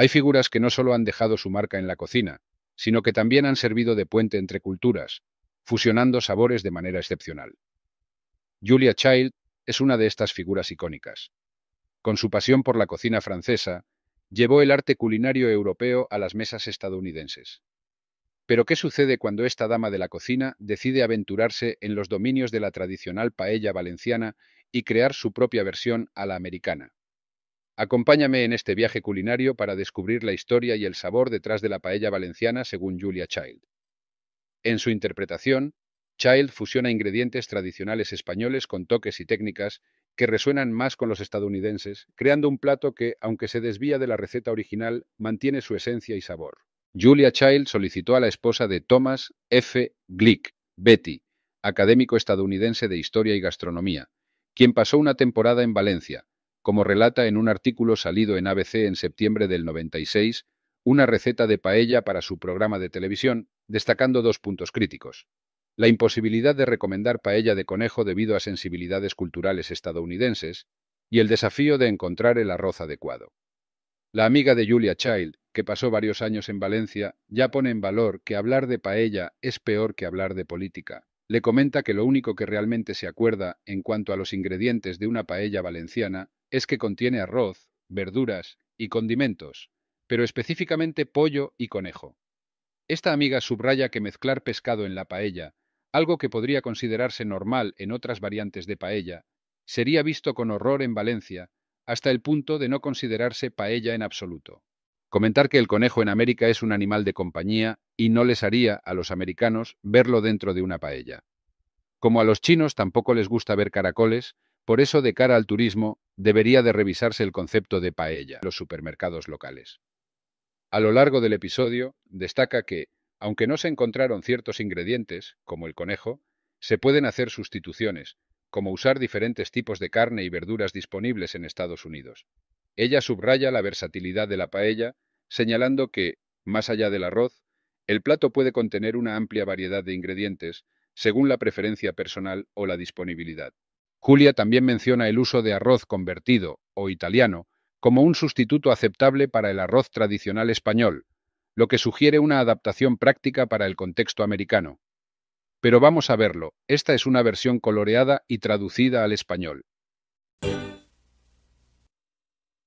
Hay figuras que no solo han dejado su marca en la cocina, sino que también han servido de puente entre culturas, fusionando sabores de manera excepcional. Julia Child es una de estas figuras icónicas. Con su pasión por la cocina francesa, llevó el arte culinario europeo a las mesas estadounidenses. Pero ¿qué sucede cuando esta dama de la cocina decide aventurarse en los dominios de la tradicional paella valenciana y crear su propia versión a la americana? Acompáñame en este viaje culinario para descubrir la historia y el sabor detrás de la paella valenciana según Julia Child. En su interpretación, Child fusiona ingredientes tradicionales españoles con toques y técnicas que resuenan más con los estadounidenses, creando un plato que, aunque se desvía de la receta original, mantiene su esencia y sabor. Julia Child solicitó a la esposa de Thomas F. Glick, Betty, académico estadounidense de Historia y Gastronomía, quien pasó una temporada en Valencia, como relata en un artículo salido en ABC en septiembre del 96, una receta de paella para su programa de televisión, destacando dos puntos críticos. La imposibilidad de recomendar paella de conejo debido a sensibilidades culturales estadounidenses y el desafío de encontrar el arroz adecuado. La amiga de Julia Child, que pasó varios años en Valencia, ya pone en valor que hablar de paella es peor que hablar de política. Le comenta que lo único que realmente se acuerda en cuanto a los ingredientes de una paella valenciana es que contiene arroz, verduras y condimentos, pero específicamente pollo y conejo. Esta amiga subraya que mezclar pescado en la paella, algo que podría considerarse normal en otras variantes de paella, sería visto con horror en Valencia, hasta el punto de no considerarse paella en absoluto. Comentar que el conejo en América es un animal de compañía y no les haría a los americanos verlo dentro de una paella. Como a los chinos tampoco les gusta ver caracoles, por eso, de cara al turismo, debería de revisarse el concepto de paella en los supermercados locales. A lo largo del episodio, destaca que, aunque no se encontraron ciertos ingredientes, como el conejo, se pueden hacer sustituciones, como usar diferentes tipos de carne y verduras disponibles en Estados Unidos. Ella subraya la versatilidad de la paella, señalando que, más allá del arroz, el plato puede contener una amplia variedad de ingredientes, según la preferencia personal o la disponibilidad. Julia también menciona el uso de arroz convertido, o italiano, como un sustituto aceptable para el arroz tradicional español, lo que sugiere una adaptación práctica para el contexto americano. Pero vamos a verlo, esta es una versión coloreada y traducida al español.